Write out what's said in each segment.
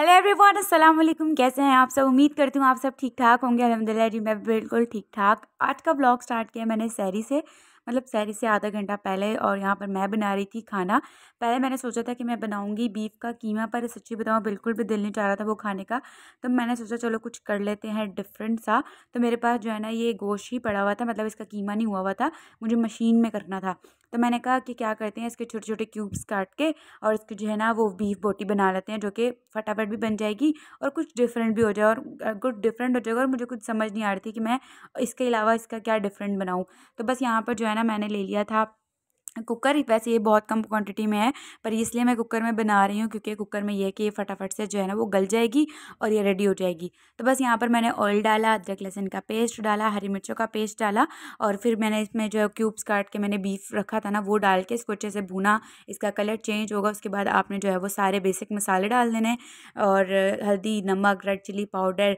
Hello everyone अस्सलाम वालेकुम कैसे हैं आप सब उम्मीद करती हूँ आप सब ठीक ठाक होंगे अलहमदिल्ला जी मैं बिल्कुल ठीक ठाक आज का ब्लॉग स्टार्ट किया मैंने सैरी से मतलब सैरी से आधा घंटा पहले और यहाँ पर मैं बना रही थी खाना पहले मैंने सोचा था कि मैं बनाऊँगी बीफ का कीमा पर सच्ची बताऊँ बिल्कुल भी दिल नहीं चाह रहा था वो खाने का तो मैंने सोचा चलो कुछ कर लेते हैं डिफरेंट सा तो मेरे पास जो है ना ये गोश्त ही पड़ा हुआ था मतलब इसका कीमा नहीं हुआ हुआ था मुझे मशीन में करना था तो मैंने कहा कि क्या करते हैं इसके छोटे छोटे क्यूब्स काट के और इसकी जो है ना वो बीफ बोटी बना लेते हैं जो कि फटाफट भी बन जाएगी और कुछ डिफरेंट भी हो जाए और कुछ डिफरेंट हो जाएगा और मुझे कुछ समझ नहीं आ रही थी कि मैं इसके अलावा इसका क्या डिफरेंट बनाऊँ तो बस यहाँ पर जो है ना मैंने ले लिया था कुकर ही वैसे ये बहुत कम क्वांटिटी में है पर इसलिए मैं कुकर में बना रही हूँ क्योंकि कुकर में ये है कि ये फटाफट से जो है ना वो गल जाएगी और ये रेडी हो जाएगी तो बस यहाँ पर मैंने ऑयल डाला अदरक लहसुन का पेस्ट डाला हरी मिर्चों का पेस्ट डाला और फिर मैंने इसमें जो है क्यूब्स काट के मैंने बीफ रखा था ना वो डाल के इसको अच्छे से भुना इसका कलर चेंज होगा उसके बाद आपने जो है वो सारे बेसिक मसाले डाल देने और हल्दी नमक रेड चिली पाउडर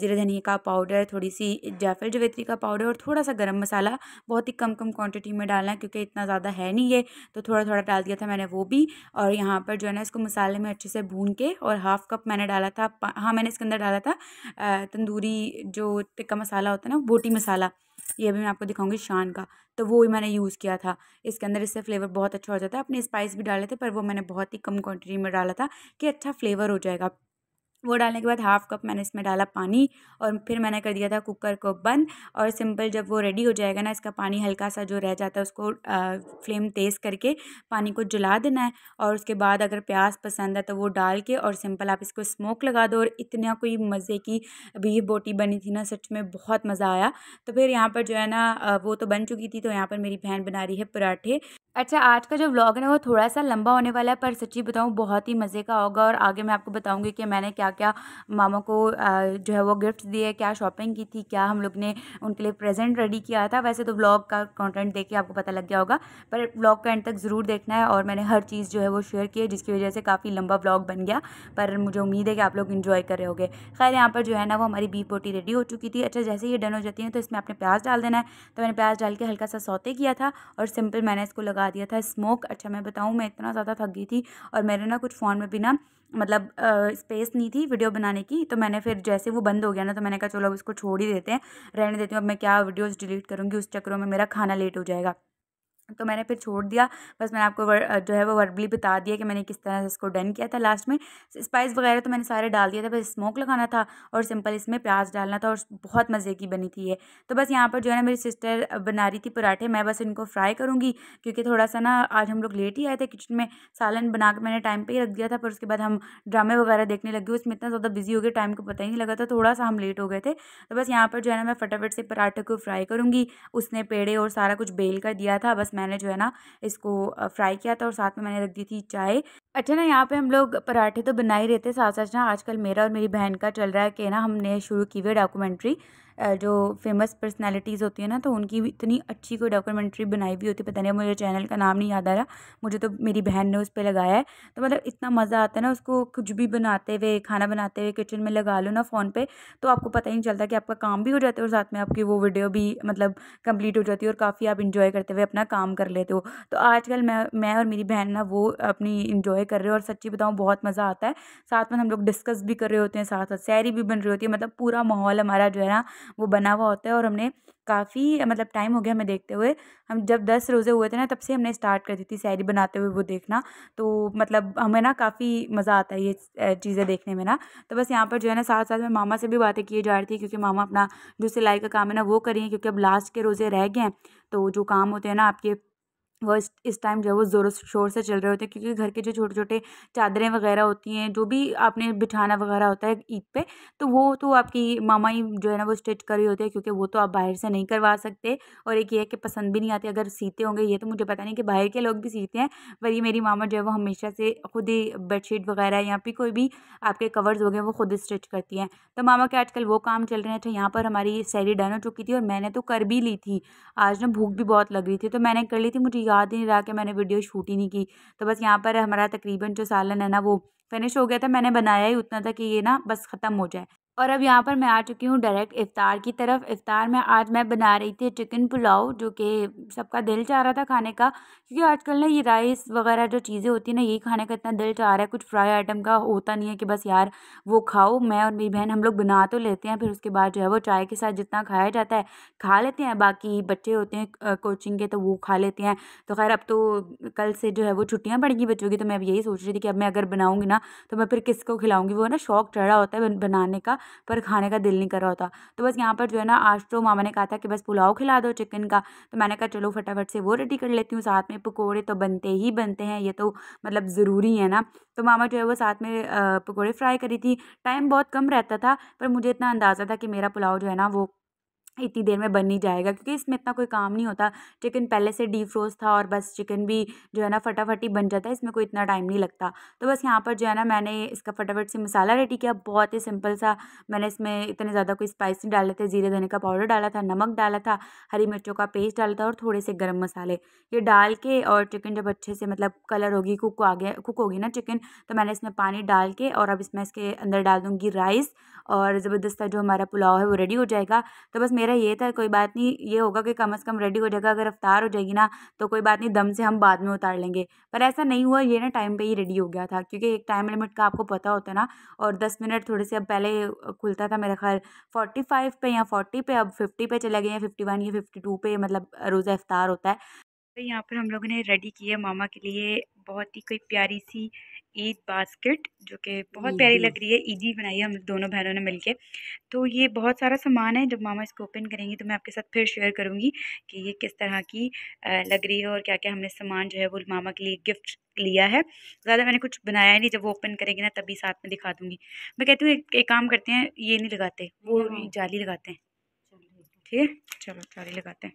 ज़ीरा धनिया का पाउडर थोड़ी सी जाफर जवेत्री का पाउडर और थोड़ा सा गर्म मसाला बहुत ही कम कम क्वान्टिटी में डालना क्योंकि इतना ज़्यादा है नहीं ये तो थोड़ा थोड़ा डाल दिया था मैंने वो भी और यहाँ पर जो है ना इसको मसाले में अच्छे से भून के और हाफ़ कप मैंने डाला था हाँ मैंने इसके अंदर डाला था तंदूरी जो टिक्का मसाला होता है ना बोटी मसाला ये भी मैं आपको दिखाऊंगी शान का तो वो भी मैंने यूज़ किया था इसके अंदर इससे फ्लेवर बहुत अच्छा हो जाता है अपने स्पाइस भी डाले थे पर वो मैंने बहुत ही कम क्वान्टिटी में डाला था कि अच्छा फ्लेवर हो जाएगा वो डालने के बाद हाफ़ कप मैंने इसमें डाला पानी और फिर मैंने कर दिया था कुकर को बंद और सिंपल जब वो रेडी हो जाएगा ना इसका पानी हल्का सा जो रह जाता है उसको आ, फ्लेम तेज़ करके पानी को जला देना है और उसके बाद अगर प्याज पसंद है तो वो डाल के और सिंपल आप इसको स्मोक लगा दो और इतना कोई मज़े की अभी बोटी बनी थी ना सच में बहुत मज़ा आया तो फिर यहाँ पर जो है ना वो तो बन चुकी थी तो यहाँ पर मेरी बहन बना रही है पराठे अच्छा आज का जो व्लॉग है ना वो थोड़ा सा लंबा होने वाला है पर सच्ची बताऊँ बहुत ही मज़े का होगा और आगे मैं आपको बताऊँगी कि मैंने क्या क्या मामा को जो है वो गिफ्ट दिए क्या शॉपिंग की थी क्या हम लोग ने उनके लिए प्रेजेंट रेडी किया था वैसे तो व्लॉग का कंटेंट देख के आपको पता लग गया होगा पर व्लॉग का एंड तक ज़रूर देखना है और मैंने हर चीज़ जो है वो शेयर की है जिसकी वजह से काफ़ी लंबा ब्लॉग बन गया पर मुझे उम्मीद है कि आप लोग इन्जॉय कर रहे होगे खैर यहाँ पर जो है ना वो हमारी बीफ बोटी रेडी हो चुकी थी अच्छा जैसे ये डन हो जाती है तो इसमें आपने प्याज डाल देना है तो मैंने प्याज डाल के हल्का सा सौते किया था और सिंपल मैंने इसको लगा लगा दिया था स्मोक अच्छा मैं बताऊँ मैं इतना ज़्यादा थक गई थी और मेरे ना कुछ फ़ोन में भी ना मतलब स्पेस नहीं थी वीडियो बनाने की तो मैंने फिर जैसे वो बंद हो गया ना तो मैंने कहा चलो अब इसको छोड़ ही देते हैं रहने देती हूँ अब मैं क्या वीडियोज़ डिलीट करूँगी उस चक्करों में मेरा खाना लेट हो जाएगा तो मैंने फिर छोड़ दिया बस मैंने आपको वर, जो है वो वर्बली बता दिया कि मैंने किस तरह से इसको डन किया था लास्ट में स्पाइस वगैरह तो मैंने सारे डाल दिया था बस स्मोक लगाना था और सिंपल इसमें प्याज डालना था और बहुत मज़े की बनी थी ये तो बस यहाँ पर जो है ना मेरी सिस्टर बना रही थी पराठे मैं बस इनको फ्राई करूँगी क्योंकि थोड़ा सा ना आज हम लोग लेट ही आए थे किचन में सालन बना मैंने टाइम पर ही रख दिया था पर उसके बाद हम ड्रामे वगैरह देखने लगे उसमें इतना ज़्यादा बिजी हो गया टाइम को पता ही नहीं लगा था थोड़ा सा हम लेट हो गए थे तो बस यहाँ पर जो है ना मैं फटाफट से पराठे को फ्राई करूँगी उसने पेड़े और सारा कुछ बेल कर दिया था बस मैंने जो है ना इसको फ्राई किया था और साथ में मैंने रख दी थी चाय अच्छा ना यहाँ पे हम लोग पराठे तो बना ही रहे थे साथ साथ ना आजकल मेरा और मेरी बहन का चल रहा है कि ना हमने शुरू की हुई डॉक्यूमेंट्री जो फ़ेमस पर्सनालिटीज़ होती है ना तो उनकी इतनी अच्छी कोई डॉक्यूमेंट्री बनाई हुई होती है पता नहीं मुझे चैनल का नाम नहीं याद आ रहा मुझे तो मेरी बहन ने उस पर लगाया है तो मतलब इतना मज़ा आता है ना उसको कुछ भी बनाते हुए खाना बनाते हुए किचन में लगा लो ना फ़ोन पर तो आपको पता ही नहीं चलता कि आपका काम भी हो जाता है और साथ में आपकी वो वीडियो भी मतलब कम्प्लीट हो जाती है और काफ़ी आप इन्जॉय करते हुए अपना काम कर लेते हो तो आजकल मैं मैं और मेरी बहन ना वो अपनी इन्जॉय कर रहे हो और सच्ची बताऊँ बहुत मज़ा आता है साथ में हम लोग डिस्कस भी कर रहे होते हैं साथ साथ सैरी भी बन रही होती है मतलब पूरा माहौल हमारा जो है ना वो बना हुआ होता है और हमने काफ़ी मतलब टाइम हो गया हमें देखते हुए हम जब दस रोज़े हुए थे ना तब से हमने स्टार्ट कर दी थी सैरी बनाते हुए वो देखना तो मतलब हमें ना काफ़ी मज़ा आता है ये चीज़ें देखने में ना तो बस यहाँ पर जो है ना साथ साथ में मामा से भी बातें की जा रही थी क्योंकि मामा अपना जो सिलाई का काम है ना वो करिए क्योंकि अब लास्ट के रोज़े रह गए हैं तो जो काम होते हैं ना आपके वो इस इस टाइम जो है वो ज़ोरों शोर से चल रहे होते हैं क्योंकि घर के जो छोटे छोटे चादरें वगैरह होती हैं जो भी आपने बिठाना वगैरह होता है ईद पे तो वो तो आपकी मामा ही जो है ना वो स्टिच कर रही होती है क्योंकि वो तो आप बाहर से नहीं करवा सकते और एक ये है कि पसंद भी नहीं आती अगर सीते होंगे ये तो मुझे पता नहीं कि बाहर के लोग भी सीते हैं पर ये मेरी मामा जो है वो हमेशा से खुद ही बेड वगैरह या फिर कोई भी आपके कवर्स हो गए वो खुद स्टिच करती हैं तो मामा के आजकल वो काम चल रहे थे तो यहाँ पर हमारी सैरी डन हो चुकी थी और मैंने तो कर भी ली थी आज ना भूख भी बहुत लग रही थी तो मैंने कर ली थी मुझे याद ही नहीं रहा कि मैंने वीडियो शूट ही नहीं की तो बस यहाँ पर हमारा तकरीबन जो सालन है ना वो फिनिश हो गया था मैंने बनाया ही उतना था कि ये ना बस ख़त्म हो जाए और अब यहाँ पर मैं आ चुकी हूँ डायरेक्ट इफ़्तार की तरफ इफ़्तार में आज मैं बना रही थी चिकन पुलाव जो कि सबका दिल चाह रहा था खाने का क्योंकि आजकल ना ये राइस वगैरह जो चीज़ें होती हैं ना यही खाने का इतना दिल चाह रहा है कुछ फ्राई आइटम का होता नहीं है कि बस यार वो खाओ मैं और मेरी बहन हम लोग बना तो लेते हैं फिर उसके बाद जो है वो चाय के साथ जितना खाया जाता है खा लेते हैं बाकी बच्चे होते हैं कोचिंग के तो वो खा लेते हैं तो खैर अब तो कल से जो है वो छुट्टियाँ पड़ गई बच्चों की तो मैं अब यही सोच रही थी कि अब मैं अगर बनाऊँगी ना तो मैं फिर किसको खिलाऊँगी वो ना शौक चढ़ा होता है बनाने का पर खाने का दिल नहीं कर रहा होता तो बस यहाँ पर जो है ना आज तो मामा ने कहा था कि बस पुलाव खिला दो चिकन का तो मैंने कहा चलो फटाफट से वो रेडी कर लेती हूँ साथ में पकौड़े तो बनते ही बनते हैं ये तो मतलब ज़रूरी है ना तो मामा जो है वो साथ में पकौड़े फ्राई करी थी टाइम बहुत कम रहता था पर मुझे इतना अंदाज़ा था कि मेरा पुलाव जो है ना वो इतनी देर में बन ही जाएगा क्योंकि इसमें इतना कोई काम नहीं होता चिकन पहले से डीप फ्रोज़ था और बस चिकन भी जो है ना फटाफट ही बन जाता है इसमें कोई इतना टाइम नहीं लगता तो बस यहाँ पर जो है ना मैंने इसका फटाफट से मसाला रेडी किया बहुत ही सिंपल सा मैंने इसमें इतने ज़्यादा कोई स्पाइस नहीं डाले थे जीरे धने का पाउडर डाला था नमक डाला था हरी मिर्चों का पेस्ट डाला था और थोड़े से गर्म मसाले ये डाल के और चिकन जब अच्छे से मतलब कलर होगी कुक आ गया कुक होगी ना चिकन तो मैंने इसमें पानी डाल के और अब इसमें इसके अंदर डाल दूँगी राइस और ज़बरदस्ता जो हमारा पुलाव है वो रेडी हो जाएगा तो बस मेरा मेरा ये था कोई बात नहीं ये होगा कि कम से कम रेडी हो जाएगा अगर रफ्तार हो जाएगी ना तो कोई बात नहीं दम से हम बाद में उतार लेंगे पर ऐसा नहीं हुआ ये ना टाइम पे ही रेडी हो गया था क्योंकि एक टाइम लिमिट का आपको पता होता है ना और दस मिनट थोड़े से अब पहले खुलता था मेरा ख्याल फोर्टी फाइव पे या फोर्टी पे अब फिफ्टी पे चले गए या फिफ्टी वन या फिफ्टी टू पे मतलब रोज़ा इफ्तार होता है तो यहाँ पर हम लोगों ने रेडी किया मामा के लिए बहुत ही कोई प्यारी सी ईद बास्केट जो कि बहुत प्यारी लग रही है ईदी बनाई है हम दोनों बहनों ने मिलके तो ये बहुत सारा सामान है जब मामा इसको ओपन करेंगी तो मैं आपके साथ फिर शेयर करूँगी कि ये किस तरह की लग रही है और क्या क्या हमने सामान जो है वो मामा के लिए गिफ्ट लिया है ज़्यादा मैंने कुछ बनाया नहीं जब वो ओपन करेंगे ना तभी साथ में दिखा दूँगी मैं कहती हूँ एक, एक काम करते हैं ये नहीं लगाते वो हाँ। जाली लगाते हैं ठीक है चलो जाली लगाते हैं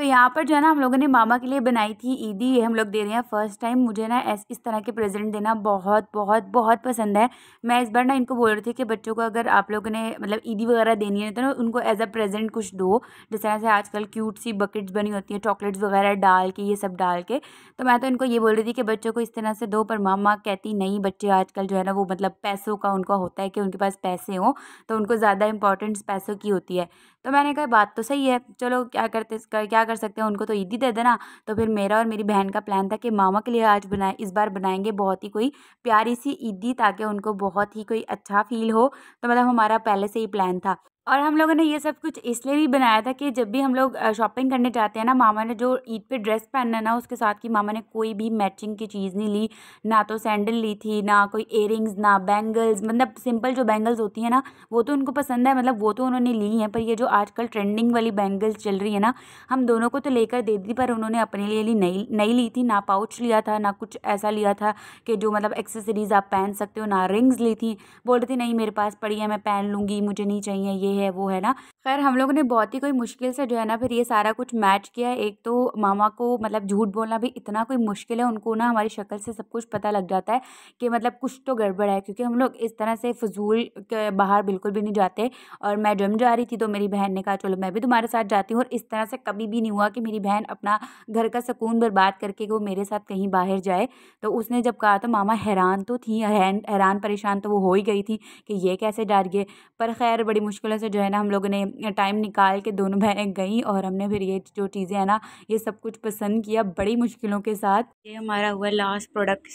तो यहाँ पर जो है ना हम लोगों ने मामा के लिए बनाई थी ईदी ये हम लोग दे रहे हैं फर्स्ट टाइम मुझे ना ऐसे इस तरह के प्रेजेंट देना बहुत बहुत बहुत पसंद है मैं इस बार ना इनको बोल रही थी कि बच्चों को अगर आप लोगों ने मतलब ईदी वगैरह देनी है तो ना उनको एज अ प्रेजेंट कुछ दो जिस तरह से आजकल क्यूट सी बकेट्स बनी होती हैं चॉकलेट्स वगैरह डाल के ये सब डाल के तो मैं तो इनको ये बोल रही थी कि बच्चों को इस तरह से दो पर मामा कहती नहीं बच्चे आजकल जो है ना वो मतलब पैसों का उनका होता है कि उनके पास पैसे हों तो उनको ज़्यादा इंपॉर्टेंस पैसों की होती है तो मैंने कहा बात तो सही है चलो क्या करते क्या कर सकते हैं उनको तो ईदी दे देना तो फिर मेरा और मेरी बहन का प्लान था कि मामा के लिए आज बनाए इस बार बनाएंगे बहुत ही कोई प्यारी सी ईदी ताकि उनको बहुत ही कोई अच्छा फील हो तो मतलब हमारा पहले से ही प्लान था और हम लोगों ने ये सब कुछ इसलिए भी बनाया था कि जब भी हम लोग शॉपिंग करने जाते हैं ना मामा ने जो ईद पे ड्रेस पहनना ना उसके साथ की मामा ने कोई भी मैचिंग की चीज़ नहीं ली ना तो सैंडल ली थी ना कोई इयरिंग्स ना बैंगल्स मतलब सिंपल जो बैंगल्स होती हैं ना वो तो उनको पसंद है मतलब वो तो उन्होंने ली हैं पर ये जो आजकल ट्रेंडिंग वाली बैंगल्स चल रही है ना हम दोनों को तो लेकर दे दी पर उन्होंने अपने लिए ली नहीं नहीं ली थी ना पाउच लिया था ना कुछ ऐसा लिया था कि जो मतलब एक्सेसरीज़ आप पहन सकते हो ना रिंग्स ली थी बोल रही थी नहीं मेरे पास पड़ी है मैं पहन लूँगी मुझे नहीं चाहिए ये है वो है ना खैर हम लोगों ने बहुत ही कोई मुश्किल से जो है ना फिर ये सारा कुछ मैच किया एक तो मामा को मतलब झूठ बोलना भी इतना कोई मुश्किल है उनको ना हमारी शक्ल से सब कुछ पता लग जाता है कि मतलब कुछ तो गड़बड़ है क्योंकि हम लोग इस तरह से फजूल के बाहर बिल्कुल भी नहीं जाते और मैं जम जा रही थी तो मेरी बहन ने कहा चलो मैं भी तुम्हारे साथ जाती हूँ और इस तरह से कभी भी नहीं हुआ कि मेरी बहन अपना घर का सुकून बर्बाद करके वो मेरे साथ कहीं बाहर जाए तो उसने जब कहा तो मामा हैरान तो थी हैरान परेशान तो वो हो ही गई थी कि ये कैसे डर गए पर खैर बड़ी मुश्किलों से जो है ना हम लोगों ने टाइम निकाल के दोनों बहनें गईं और हमने फिर ये जो चीज़ें हैं ना ये सब कुछ पसंद किया बड़ी मुश्किलों के साथ ये हमारा हुआ लास्ट प्रोडक्ट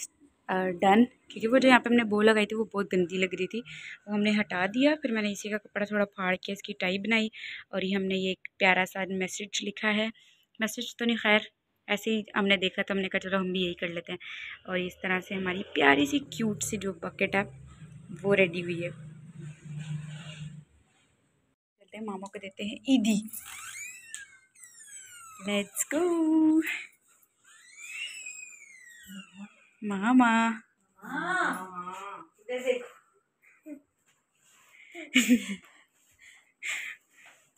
डन क्योंकि वो जो यहाँ पे हमने बो लगाई थी वो बहुत गंदी लग रही थी वो हमने हटा दिया फिर मैंने इसी का कपड़ा थोड़ा फाड़ के इसकी टाई बनाई और ये हमने ये एक प्यारा सा मैसेज लिखा है मैसेज तो नहीं खैर ऐसे ही हमने देखा तो हमने कहा चलो हम भी यही कर लेते हैं और इस तरह से हमारी प्यारी सी क्यूट सी जो बकेट है वो रेडी हुई है करते हैं मामा को देते हैं ईदी लेट्स गो मामा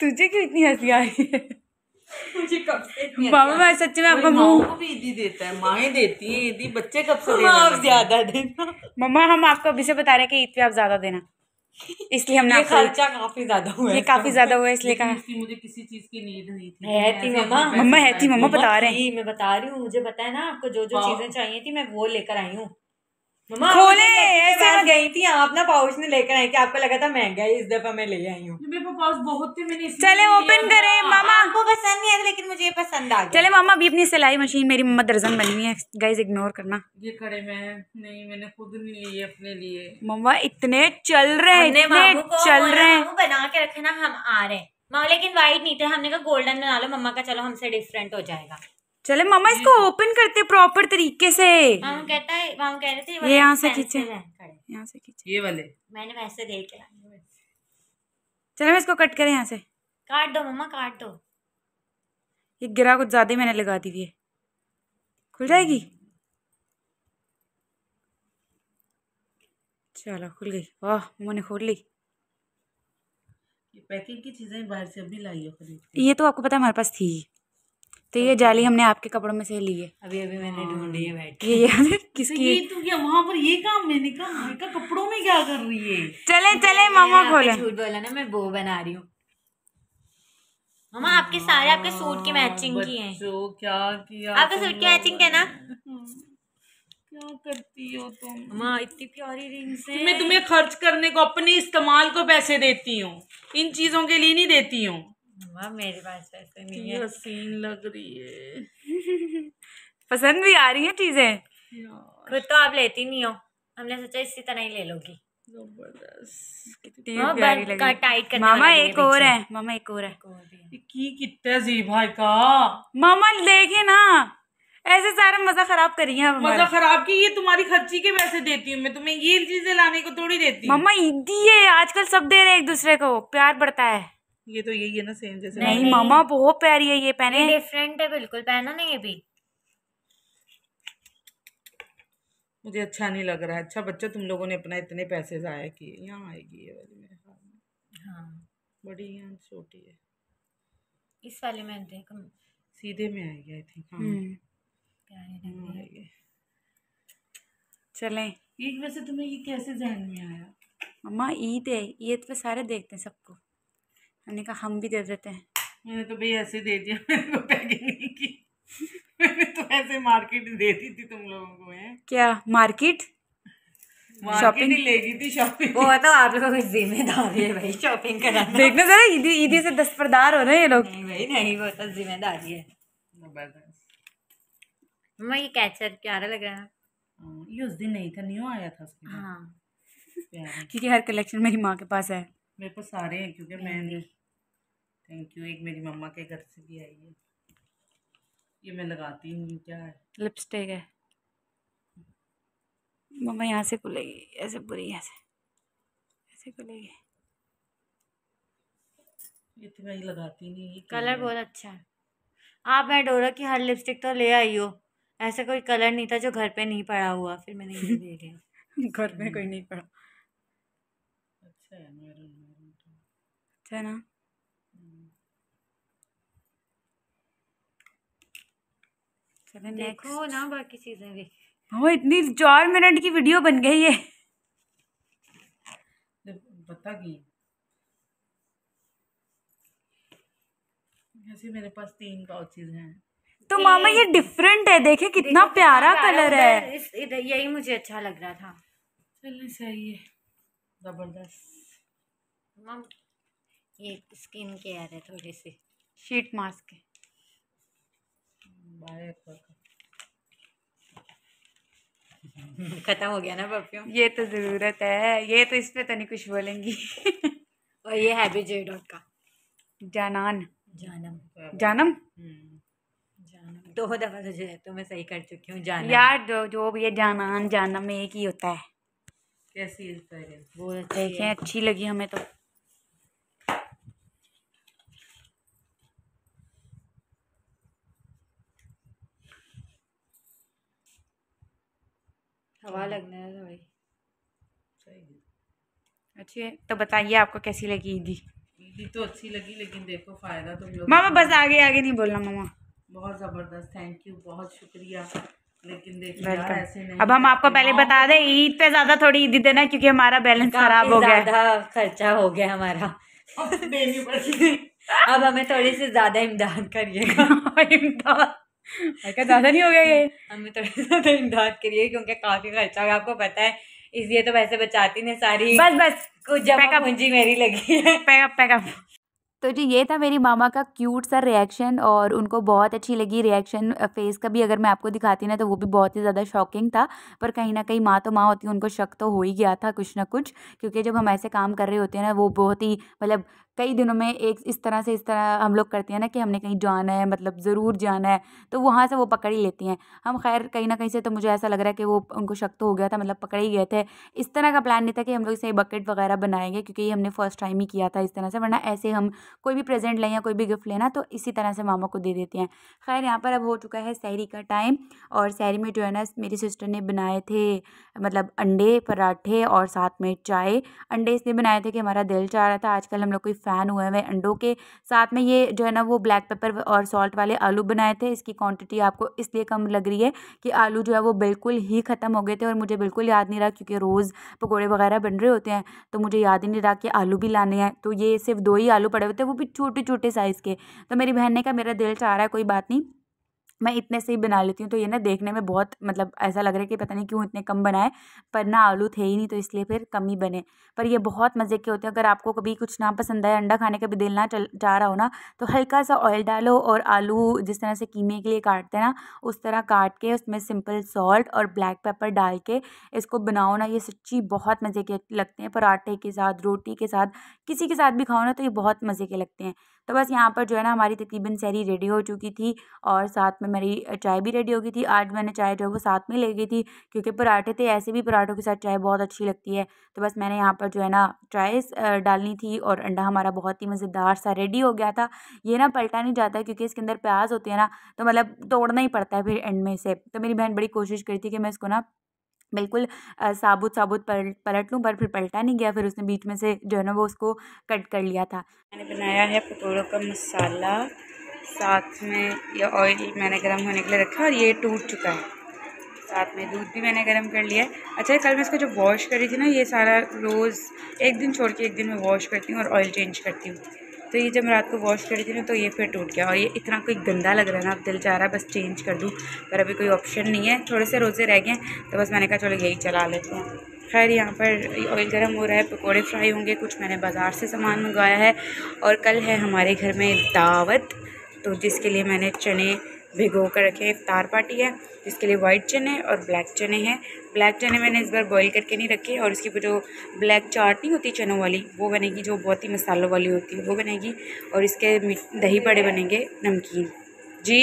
तुझे क्यों इतनी हंसी आ रही है मुझे कब से मामा मैं सच में आपका मुंह भी ईदी देता है माए देती है ईदी बच्चे कब से आप ज्यादा देना मामा हम आपको अभी से बता रहे हैं कि ईद पे आप ज्यादा देना इसलिए हमने खर्चा काफी ज्यादा हुआ ये काफी ज्यादा हुआ इसलिए कहा मुझे किसी चीज की नीड नहीं थी है थी मम्मा मम्मा है थी मम्मा बता रहे हैं मैं बता रही हूँ मुझे बताया ना आपको जो जो चीजें चाहिए थी मैं वो लेकर आई हूँ खोले ऐसे गई थी आप ना पाउच में लेकर आए कि आपको लगा था महंगा है इस दफा मैं ले आई हूँ को पाउच बहुत ही मैंने चले ओपन करें मामा आपको पसंद नहीं आया तो लेकिन मुझे पसंद आ गया चले मामा अभी अपनी सिलाई मशीन मेरी मम्मा दर्जन बनी हुई है गाइज इग्नोर करना ये खड़े में नहीं मैंने खुद नहीं लिए अपने लिए मम्मा इतने चल रहे हैं इतने चल रहे हैं बना के रखे ना हम आ रहे हैं मामा लेकिन व्हाइट नहीं था हमने कहा गोल्डन बना लो मम्मा का चलो हमसे डिफरेंट हो जाएगा चले मामा इसको ओपन करते प्रॉपर तरीके से मामा कहता है मामा कह रहे थे ये यहाँ से खींचे यहाँ से खींचे ये वाले मैंने वैसे देख लिया चलो मैं इसको कट करें यहाँ से काट दो मम्मा काट दो ये गिरा कुछ ज़्यादा ही मैंने लगा दी हुई है खुल जाएगी चलो खुल गई वाह मम्मा ने खोल ली पैकिंग की चीज़ें बाहर से अभी लाई हो ये तो आपको पता है हमारे पास थी तो ये जाली हमने आपके कपड़ों में से ली है अभी अभी मैंने ढूंढी है बैठ ये यार तो किसकी ये तू क्या वहां पर ये काम मैंने कहा मैं का कपड़ों में क्या कर रही है चले चले मामा खोले झूठ बोला ना मैं वो बना रही हूँ मामा आपके सारे आपके सूट की मैचिंग की है क्या किया आपके सूट की मैचिंग है ना क्या करती हो तुम माँ इतनी प्यारी रिंग्स हैं मैं तुम्हें खर्च करने को अपने इस्तेमाल को पैसे देती हूँ इन चीजों के लिए नहीं देती हूँ मम्मा मेरे पास पैसे नहीं है सीन लग रही है पसंद भी आ रही है चीजें खुद तो आप लेती नहीं हो हमने सोचा इसी तरह ही ले लोगी हाँ, एक और मामा एक और मामा देखे ना ऐसे सारा मजा खराब मजा खराब की ये तुम्हारी खर्ची के पैसे देती हूँ ये चीजें लाने को थोड़ी देती हूँ मामा आजकल सब दे रहे एक दूसरे को प्यार बढ़ता है ये तो यही है ना सेम जैसे नहीं मामा बहुत प्यारी है ये पहने डिफरेंट है बिल्कुल पहना ना ये भी मुझे अच्छा नहीं लग रहा अच्छा बच्चा तुम लोगों ने अपना इतने पैसे ज़ाया किए यहाँ आएगी ये वाली मेरे हाथ में हाँ बड़ी यहाँ छोटी है इस वाले में देखो सीधे में आएगी आई थिंक हाँ हम्म। चलें एक वैसे तुम्हें ये कैसे जहन में आया अम्मा ईद है ईद पे सारे देखते हैं सबको मैंने कहा हम भी दे देते हैं मैंने तो भाई ऐसे दे दिया मैंने तो पैकिंग नहीं की तो ऐसे मार्केट दे दी थी तुम लोगों को है क्या मार्केट शॉपिंग ले गई थी शॉपिंग वो तो आप लोगों को जिम्मेदारी है भाई शॉपिंग करना देखना जरा ईदी ईदी से दस्तरदार हो रहे हैं ये लोग नहीं भाई नहीं वो तो जिम्मेदारी है मम्मा ये कैचर प्यारा लग रहा है हाँ, ये उस दिन नहीं था न्यू आया था उसके हाँ क्योंकि हर कलेक्शन मेरी माँ के पास है मेरे पास सारे हैं क्योंकि मैं थैंक यू एक मेरी मम्मा के घर से भी आई है ये मैं लगाती हूँ क्या है लिपस्टिक है मम्मा यहाँ से खुलेगी ऐसे बुरी यहाँ से ऐसे खुलेगी ये तो मैं लगाती नहीं ये कलर बहुत अच्छा है आप मैं डोरा की हर लिपस्टिक तो ले आई हो ऐसा कोई कलर नहीं था जो घर पे नहीं पड़ा हुआ फिर मैंने ये ले लिया घर में हम्म। कोई नहीं पड़ा अच्छा है तो। अच्छा है ना चलें देखो ना बाकी चीज़ें भी हाँ, वो इतनी चार मिनट की वीडियो बन गई है बता की ऐसे मेरे पास तीन पाउचेज हैं तो मामा ये डिफरेंट है देखे कितना देखे प्यारा, प्यारा कलर है इस यही मुझे अच्छा लग रहा था चलो सही है जबरदस्त ये स्किन केयर है थोड़ी सी शीट मास्क है खत्म हो गया ना परफ्यूम ये तो ज़रूरत है ये तो इस पे तो नहीं कुछ बोलेंगी और ये है भी डॉट का जानान जानम जानम हम्म। जानम दो दफ़ा तो तुझे तो मैं सही कर चुकी हूँ जान यार जो जो भी है जानान जानम एक ही होता है कैसी बहुत अच्छी देखें अच्छी लगी हमें तो हवा हम्म। लगने है भाई अच्छी है तो बताइए आपको कैसी लगी ईदी ईदी तो अच्छी लगी लेकिन देखो फ़ायदा तो मामा बस आगे आगे नहीं बोलना मामा बहुत ज़बरदस्त थैंक यू बहुत शुक्रिया लेकिन देखिए ऐसे नहीं अब हम आपको पहले बता दें ईद पे ज़्यादा थोड़ी ईदी देना क्योंकि हमारा बैलेंस खराब हो गया खर्चा हो गया हमारा अब हमें थोड़ी सी ज़्यादा इमदाद करिएगा इमदाद क्या ज़्यादा नहीं हो गया ये हमें थोड़ा सा इमदाद करिए क्योंकि काफ़ी खर्चा हुआ आपको पता है इसलिए तो वैसे बचाती नहीं सारी बस बस कुछ जमा मुंजी मेरी लगी है पैकअप पैकअप तो जी ये था मेरी मामा का क्यूट सा रिएक्शन और उनको बहुत अच्छी लगी रिएक्शन फेस का भी अगर मैं आपको दिखाती ना तो वो भी बहुत ही ज़्यादा शॉकिंग था पर कहीं ना कहीं माँ तो माँ होती उनको शक तो हो ही गया था कुछ ना कुछ क्योंकि जब हम ऐसे काम कर रहे होते हैं ना वो बहुत ही मतलब कई दिनों में एक इस तरह से इस तरह हम लोग करते हैं ना कि हमने कहीं जाना है मतलब ज़रूर जाना है तो वहाँ से वो पकड़ ही लेती हैं हम खैर कहीं ना कहीं से तो मुझे ऐसा लग रहा है कि वो उनको शक तो हो गया था मतलब पकड़े ही गए थे इस तरह का प्लान नहीं था कि हम लोग इसे बकेट वगैरह बनाएंगे क्योंकि ये हमने फर्स्ट टाइम ही किया था इस तरह से वरना ऐसे हम कोई भी प्रेजेंट लें या कोई भी गिफ्ट लेना तो इसी तरह से मामा को दे देते हैं खैर यहाँ पर अब हो चुका है सहरी का टाइम और सहरी में जो है ना मेरी सिस्टर ने बनाए थे मतलब अंडे पराठे और साथ में चाय अंडे इसलिए बनाए थे कि हमारा दिल चाह रहा था आजकल हम लोग कोई फ़ैन हुए हुए अंडों के साथ में ये जो है ना वो ब्लैक पेपर और सॉल्ट वाले आलू बनाए थे इसकी क्वांटिटी आपको इसलिए कम लग रही है कि आलू जो है वो बिल्कुल ही ख़त्म हो गए थे और मुझे बिल्कुल याद नहीं रहा क्योंकि रोज़ पकौड़े वगैरह बन रहे होते हैं तो मुझे याद ही नहीं रहा कि आलू भी लाने हैं तो ये सिर्फ दो ही आलू पड़े हुए थे वो भी छोटे छोटे साइज़ के तो मेरी बहन ने कहा मेरा दिल चाह रहा है कोई बात नहीं मैं इतने से ही बना लेती हूँ तो ये ना देखने में बहुत मतलब ऐसा लग रहा है कि पता नहीं क्यों इतने कम बनाए पर ना आलू थे ही नहीं तो इसलिए फिर कम ही बने पर ये बहुत मज़े के होते हैं अगर आपको कभी कुछ ना पसंद आए अंडा खाने का भी दिल ना चल चाह रहा हो ना तो हल्का सा ऑयल डालो और आलू जिस तरह से कीमे के लिए काटते हैं ना उस तरह काट के उसमें सिंपल सॉल्ट और ब्लैक पेपर डाल के इसको बनाओ ना ये सच्ची बहुत मज़े के लगते हैं पराठे के साथ रोटी के साथ किसी के साथ भी खाओ ना तो ये बहुत मज़े के लगते हैं तो बस यहाँ पर जो है ना हमारी तकरीबन सैरी रेडी हो चुकी थी और साथ में में मेरी चाय भी रेडी हो गई थी आज मैंने चाय जो है वो साथ में ले गई थी क्योंकि पराठे थे ऐसे भी पराठों के साथ चाय बहुत अच्छी लगती है तो बस मैंने यहाँ पर जो है ना चाय डालनी थी और अंडा हमारा बहुत ही मज़ेदार सा रेडी हो गया था ये ना पलटा नहीं जाता क्योंकि इसके अंदर प्याज होती है ना तो मतलब तोड़ना ही पड़ता है फिर एंड में से तो मेरी बहन बड़ी कोशिश करी थी कि मैं इसको ना बिल्कुल साबुत साबुत पलट पलट लूँ पर फिर पलटा नहीं गया फिर उसने बीच में से जो है ना वो उसको कट कर लिया था मैंने बनाया है पकौड़ों का मसाला साथ में ये ऑयल मैंने गर्म होने के लिए रखा और ये टूट चुका है साथ में दूध भी मैंने गर्म कर लिया है अच्छा कल मैं इसको जो वॉश करी थी ना ये सारा रोज़ एक दिन छोड़ के एक दिन मैं वॉश करती हूँ और ऑयल चेंज करती हूँ तो ये जब रात को वॉश करी थी ना तो ये फिर टूट गया और ये इतना कोई गंदा लग रहा है ना अब दिल चाह रहा है बस चेंज कर दूँ पर अभी कोई ऑप्शन नहीं है थोड़े से रोज़े रह गए तो बस मैंने कहा चलो यही चला लेते हैं खैर यहाँ पर ऑयल गर्म हो रहा है पकौड़े फ्राई होंगे कुछ मैंने बाज़ार से सामान मंगवाया है और कल है हमारे घर में दावत तो जिसके लिए मैंने चने भिगो कर रखे हैं इफ्तार पार्टी है इसके लिए वाइट चने और ब्लैक चने हैं ब्लैक चने मैंने इस बार बॉईल करके नहीं रखे और इसकी जो ब्लैक चाट नहीं होती चनों वाली वो बनेगी जो बहुत ही मसालों वाली होती है वो बनेगी और इसके दही बड़े बनेंगे नमकीन जी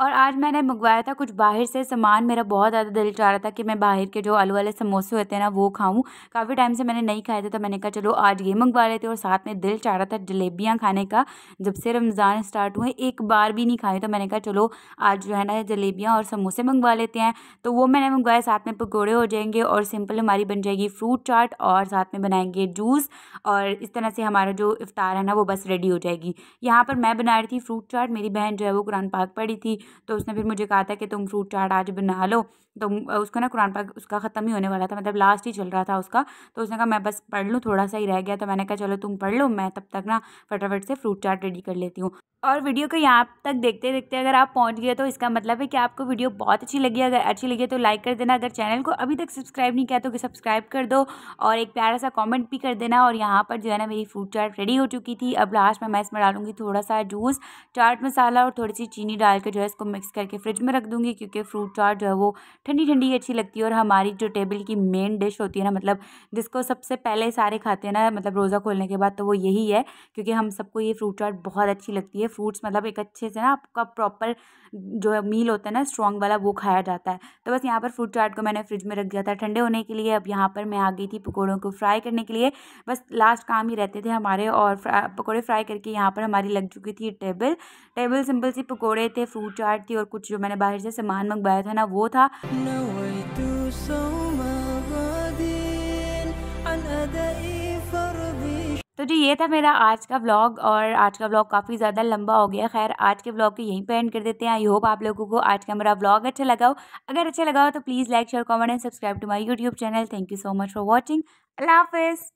और आज मैंने मंगवाया था कुछ बाहर से सामान मेरा बहुत ज़्यादा दिल चाह रहा था कि मैं बाहर के जो आलू वाले समोसे होते हैं ना वो खाऊं काफ़ी टाइम से मैंने नहीं खाए थे तो मैंने कहा चलो आज ये मंगवा लेते और साथ में दिल चाह रहा था जलेबियाँ खाने का जब से रमज़ान स्टार्ट हुए एक बार भी नहीं खाए तो मैंने कहा चलो आज जो है ना जलेबियाँ और समोसे मंगवा लेते हैं तो वो मैंने मंगवाया साथ में पकौड़े हो जाएंगे और सिंपल हमारी बन जाएगी फ्रूट चाट और साथ में बनाएंगे जूस और इस तरह से हमारा जो इफ़ार है ना वो बस रेडी हो जाएगी यहाँ पर मैं बना रही थी फ्रूट चाट मेरी बहन जो है वो कुरान पाक पड़ी थी तो उसने फिर मुझे कहा था कि तुम फ्रूट चाट आज बना लो तो उसको ना कुरान पाक उसका ख़त्म ही होने वाला था मतलब लास्ट ही चल रहा था उसका तो उसने कहा मैं बस पढ़ लूँ थोड़ा सा ही रह गया तो मैंने कहा चलो तुम पढ़ लो मैं तब तक ना फटाफट से फ्रूट चाट रेडी कर लेती हूँ और वीडियो को यहाँ तक देखते देखते अगर आप पहुँच गए तो इसका मतलब है कि आपको वीडियो बहुत अच्छी लगी अगर अच्छी लगी तो लाइक कर देना अगर चैनल को अभी तक सब्सक्राइब नहीं किया तो कि सब्सक्राइब कर दो और एक प्यारा सा कमेंट भी कर देना और यहाँ पर जो है ना मेरी फ्रूट चाट रेडी हो चुकी थी अब लास्ट में मैं इसमें डालूंगी थोड़ा सा जूस चाट मसाला और थोड़ी सी चीनी डाल के जो है इसको मिक्स करके फ्रिज में रख दूँगी क्योंकि फ्रूट चाट जो है वो ठंडी ठंडी अच्छी लगती है और हमारी जो टेबल की मेन डिश होती है ना मतलब जिसको सबसे पहले सारे खाते हैं ना मतलब रोज़ा खोलने के बाद तो वो यही है क्योंकि हम सबको ये फ्रूट चाट बहुत अच्छी लगती है फ्रूट्स मतलब एक अच्छे से ना आपका प्रॉपर जो मील होता है ना स्ट्रॉन्ग वाला वो खाया जाता है तो बस यहाँ पर फ्रूट चाट को मैंने फ्रिज में रख दिया था ठंडे होने के लिए अब यहाँ पर मैं आ गई थी पकौड़ों को फ्राई करने के लिए बस लास्ट काम ही रहते थे हमारे और पकौड़े फ्राई करके यहाँ पर हमारी लग चुकी थी टेबल टेबल सिंपल सी पकौड़े थे फ्रूट चाट थी और कुछ जो मैंने बाहर से सामान मंगवाया था ना वो था no तो जी ये था मेरा आज का व्लॉग और आज का व्लॉग काफ़ी ज़्यादा लंबा हो गया खैर आज के व्लॉग को यहीं पर एंड कर देते हैं आई होप आप लोगों को आज का मेरा व्लॉग अच्छा लगा हो अगर अच्छा लगा हो तो please like share comment and subscribe to my YouTube channel thank you so much for watching अल्लाह हाफिज़